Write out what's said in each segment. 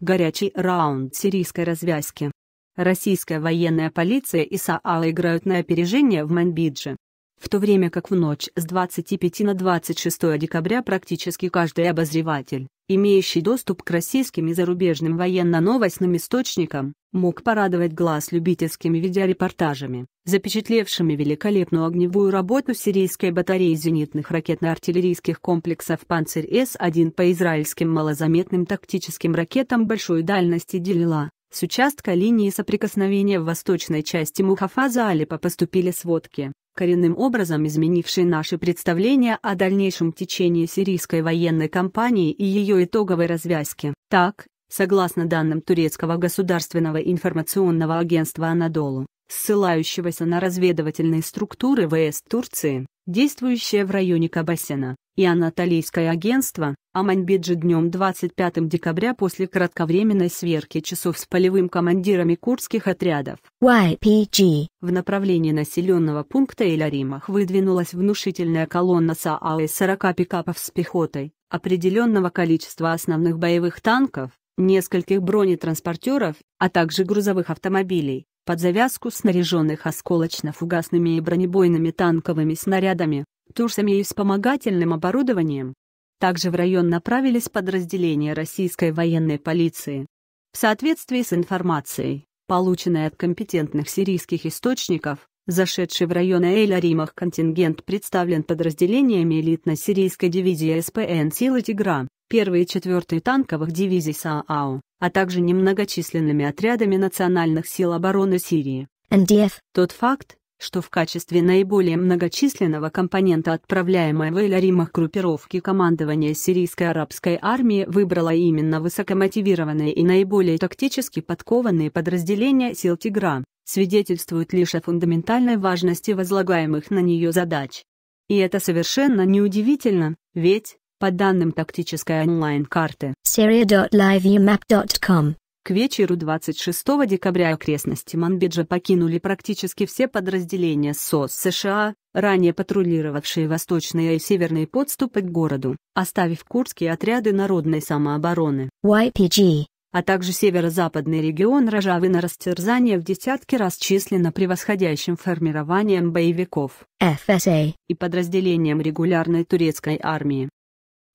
Горячий раунд сирийской развязки. Российская военная полиция и САА играют на опережение в Манбидже. В то время как в ночь с 25 на 26 декабря практически каждый обозреватель имеющий доступ к российским и зарубежным военно-новостным источникам, мог порадовать глаз любительскими видеорепортажами, запечатлевшими великолепную огневую работу сирийской батареи зенитных ракетно-артиллерийских комплексов «Панцирь-С-1» по израильским малозаметным тактическим ракетам большой дальности «Делила». С участка линии соприкосновения в восточной части Мухафаза Алипа поступили сводки, коренным образом изменивший наши представления о дальнейшем течении сирийской военной кампании и ее итоговой развязке. Так, согласно данным турецкого государственного информационного агентства «Анадолу», ссылающегося на разведывательные структуры ВС Турции, действующие в районе Кабасина, и Анатолийское агентство, Аманьбиджи днем 25 декабря после кратковременной сверки часов с полевым командирами курдских отрядов YPG в направлении населенного пункта Эль-Аримах выдвинулась внушительная колонна СААО из 40 пикапов с пехотой, определенного количества основных боевых танков, нескольких бронетранспортеров, а также грузовых автомобилей, под завязку снаряженных осколочно-фугасными и бронебойными танковыми снарядами, ресурсами и вспомогательным оборудованием. Также в район направились подразделения российской военной полиции. В соответствии с информацией, полученной от компетентных сирийских источников, зашедший в район Эль-Аримах контингент представлен подразделениями элитно-сирийской дивизии СПН «Силы Тигра», 1 и 4 танковых дивизий СААУ, а также немногочисленными отрядами национальных сил обороны Сирии. НДФ. Тот факт, что в качестве наиболее многочисленного компонента отправляемой в эль аримах группировки командования сирийской арабской армии выбрало именно высокомотивированные и наиболее тактически подкованные подразделения сил Тигра, свидетельствует лишь о фундаментальной важности возлагаемых на нее задач. И это совершенно неудивительно, ведь, по данным тактической онлайн-карты, syria.livemap.com к вечеру 26 декабря окрестности Манбиджа покинули практически все подразделения СОС США, ранее патрулировавшие восточные и северные подступы к городу, оставив курдские отряды народной самообороны YPG, а также северо-западный регион Рожавы на растерзание в десятки раз численно превосходящим формированием боевиков FSA и подразделением регулярной турецкой армии.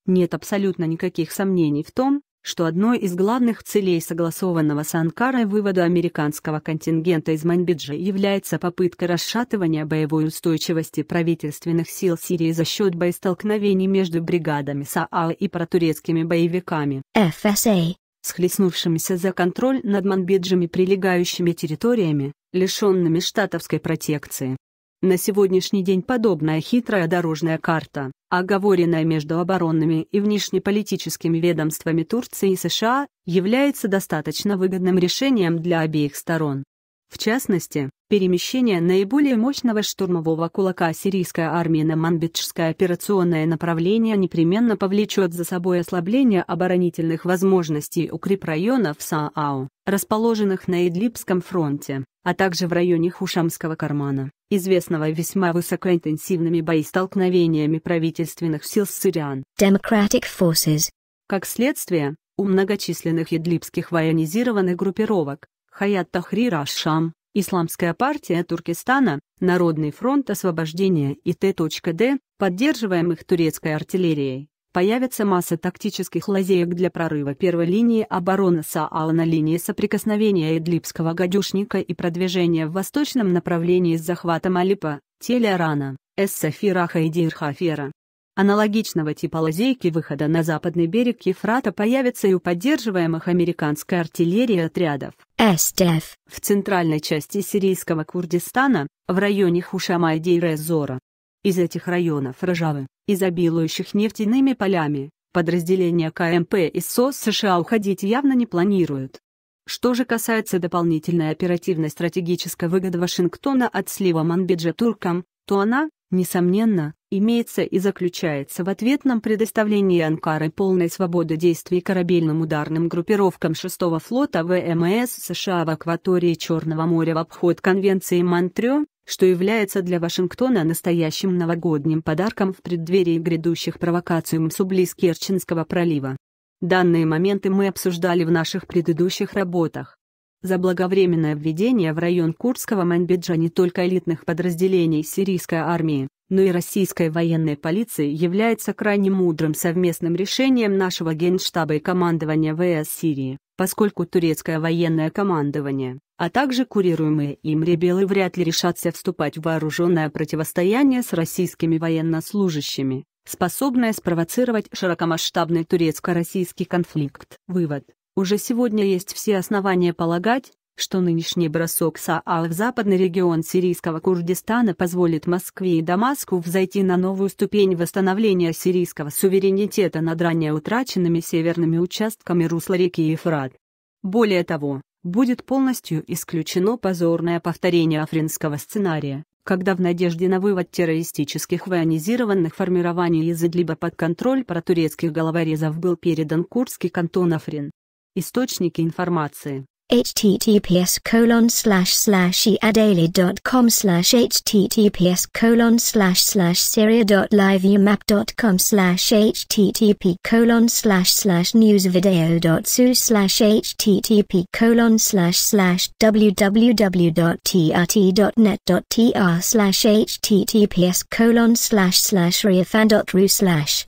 Нет абсолютно никаких сомнений в том, что одной из главных целей согласованного с Анкарой вывода американского контингента из Маньбиджи является попытка расшатывания боевой устойчивости правительственных сил Сирии за счет боестолкновений между бригадами САА и протурецкими боевиками (FSA), э. схлестнувшимися за контроль над Манбиджами прилегающими территориями, лишенными штатовской протекции. На сегодняшний день подобная хитрая дорожная карта, оговоренная между оборонными и внешнеполитическими ведомствами Турции и США, является достаточно выгодным решением для обеих сторон. В частности, перемещение наиболее мощного штурмового кулака сирийской армии на манбетшское операционное направление непременно повлечет за собой ослабление оборонительных возможностей укрепрайонов СААУ, расположенных на Идлибском фронте а также в районе Хушамского кармана, известного весьма высокоинтенсивными боестолкновениями правительственных сил Сириан. Democratic forces. Как следствие, у многочисленных едлибских военизированных группировок Хаят Тахрир Ашам, Исламская партия Туркестана, Народный фронт освобождения и Т.Д., поддерживаемых турецкой артиллерией, появится масса тактических лазеек для прорыва первой линии обороны Саала на линии соприкосновения Идлибского гадюшника и продвижения в восточном направлении с захватом Алипа, Телерана, Сафираха и Дирхафера. Аналогичного типа лазейки выхода на западный берег Ефрата появится и у поддерживаемых американской артиллерии отрядов СТФ в центральной части сирийского Курдистана, в районе Хушама и дейр Из этих районов Рожавы, изобилующих нефтяными полями, подразделения КМП и СОС США уходить явно не планируют. Что же касается дополнительной оперативно-стратегической выгоды Вашингтона от слива Манбиджа туркам, то она, несомненно, имеется и заключается в ответном предоставлении Анкары полной свободы действий корабельным ударным группировкам 6-го флота ВМС США в акватории Черного моря в обход Конвенции Монтрео, что является для Вашингтона настоящим новогодним подарком в преддверии грядущих провокаций МСУ близ Керченского пролива. Данные моменты мы обсуждали в наших предыдущих работах. За благовременное введение в район Курского Маньбиджа не только элитных подразделений сирийской армии, но и российской военной полиции является крайне мудрым совместным решением нашего генштаба и командования ВС Сирии, поскольку турецкое военное командование, а также курируемые им ребелы вряд ли решатся вступать в вооруженное противостояние с российскими военнослужащими, способное спровоцировать широкомасштабный турецко-российский конфликт. Вывод. Уже сегодня есть все основания полагать, что нынешний бросок САА в западный регион сирийского Курдистана позволит Москве и Дамаску взойти на новую ступень восстановления сирийского суверенитета над ранее утраченными северными участками русла реки Ефрат. Более того, будет полностью исключено позорное повторение афринского сценария, когда в надежде на вывод террористических военизированных формирований из Идлиба под контроль протурецких головорезов был передан курдский кантон Африн. Источники информации https colon slash slash eadaily.com slash https colon slash slash syria.liveumap.com slash http colon slash slash newsvideo.su slash http colon slash slash www.trt.net.tr slash https colon slash slash riafan.ru slash